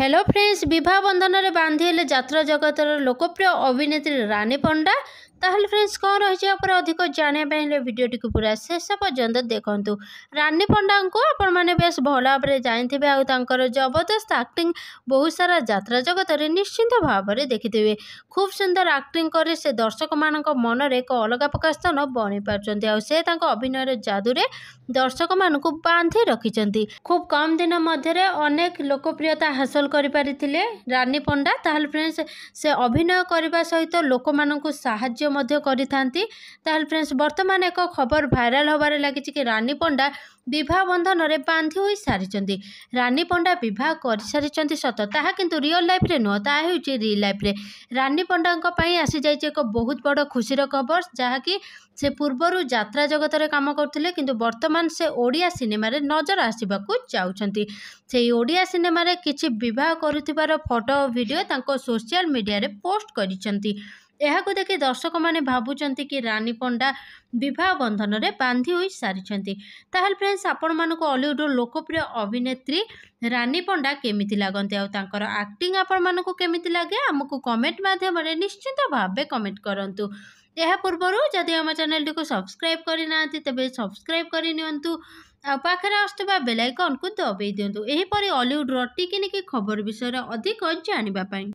hello friends বিবাহ বন্ধনের বাঁধি ହେଲେ ଯାତ୍ରା ଜଗତର ଲୋକପ୍ରିୟ ଅଭିନେତ୍ରୀ ରାନୀ ପଣ୍ଡା তাহলে ফ্রেন্ডস কম রয়েছে উপরে অধিক জাঁয়া হলে ভিডিওটি পুরা শেষ পর্যন্ত দেখুন রানী পণ্ডাঙ্কু আপনার বেশ ভাল ভাবে জাঁথে আঙ্কর জবরদস্ত আক্টিং বহু সারা যাত্রা জগতের নিশ্চিন্ত ভাবে দেখিথে খুব সুন্দর আক্টিং করে সে দর্শক মানক মনরে এক অলগা প্রকার স্থান বনি পারছেন সে তাঁর অভিনয়ের জাদুরে দর্শক মানুষ বাঁধি রাখিছেন খুব কম দিন মধ্যে অনেক লোকপ্রিয়তা হাসল করে পারি রানী পণ্ডা তাহলে ফ্রেন্ডস সে অভিনয় করা সহ লোক সাহায্য ମଧ୍ୟ କରିଥାନ୍ତି ତାହେଲେ ଫ୍ରେଣ୍ଡସ୍ ବର୍ତ୍ତମାନ ଏକ ଖବର ଭାଇରାଲ ହେବାରେ ଲାଗିଛି କି ରାନୀ ପଣ୍ଡା ବିବାହ ବନ୍ଧନରେ ବାନ୍ଧି ହୋଇ ସାରିଛନ୍ତି ରାନୀ ପଣ୍ଡା ବିବାହ କରିସାରିଛନ୍ତି ସତ ତାହା କିନ୍ତୁ ରିଅଲ ଲାଇଫରେ ନୁହଁ ତାହା ହେଉଛି ରିଲ୍ ଲାଇଫରେ ରାନୀ ପଣ୍ଡାଙ୍କ ପାଇଁ ଆସିଯାଇଛି ଏକ ବହୁତ ବଡ଼ ଖୁସିର ଖବର ଯାହାକି ସେ ପୂର୍ବରୁ ଯାତ୍ରା ଜଗତରେ କାମ କରୁଥିଲେ କିନ୍ତୁ ବର୍ତ୍ତମାନ ସେ ଓଡ଼ିଆ ସିନେମାରେ ନଜର ଆସିବାକୁ ଯାଉଛନ୍ତି ସେଇ ଓଡ଼ିଆ ସିନେମାରେ କିଛି ବିବାହ କରୁଥିବାର ଫଟୋ ଓ ଭିଡ଼ିଓ ତାଙ୍କ ସୋସିଆଲ ମିଡ଼ିଆରେ ପୋଷ୍ଟ କରିଛନ୍ତି ଏହାକୁ ଦେଖି ଦର୍ଶକମାନେ ଭାବୁଛନ୍ତି କି ରାନୀ ପଣ୍ଡା ବିବାହ ବନ୍ଧନରେ ବାନ୍ଧି ହୋଇସାରିଛନ୍ତି ତାହେଲେ ଫ୍ରେଣ୍ଡସ୍ ଆପଣମାନଙ୍କୁ ଅଲିଉଡ଼ର ଲୋକପ୍ରିୟ ଅଭିନେତ୍ରୀ ରାନୀ ପଣ୍ଡା କେମିତି ଲାଗନ୍ତି ଆଉ ତାଙ୍କର ଆକ୍ଟିଂ ଆପଣମାନଙ୍କୁ କେମିତି ଲାଗେ ଆମକୁ କମେଣ୍ଟ ମାଧ୍ୟମରେ ନିଶ୍ଚିତ ଭାବେ କମେଣ୍ଟ କରନ୍ତୁ ଏହା ପୂର୍ବରୁ ଯଦି ଆମ ଚ୍ୟାନେଲଟିକୁ ସବସ୍କ୍ରାଇବ୍ କରିନାହାନ୍ତି ତେବେ ସବସ୍କ୍ରାଇବ୍ କରି ନିଅନ୍ତୁ ଆଉ ପାଖରେ ଆସୁଥିବା ବେଲାଇକନ୍କୁ ଦବେଇ ଦିଅନ୍ତୁ ଏହିପରି ଅଲିଉଡ଼ର ଟିକିନିକି ଖବର ବିଷୟରେ ଅଧିକ ଜାଣିବା ପାଇଁ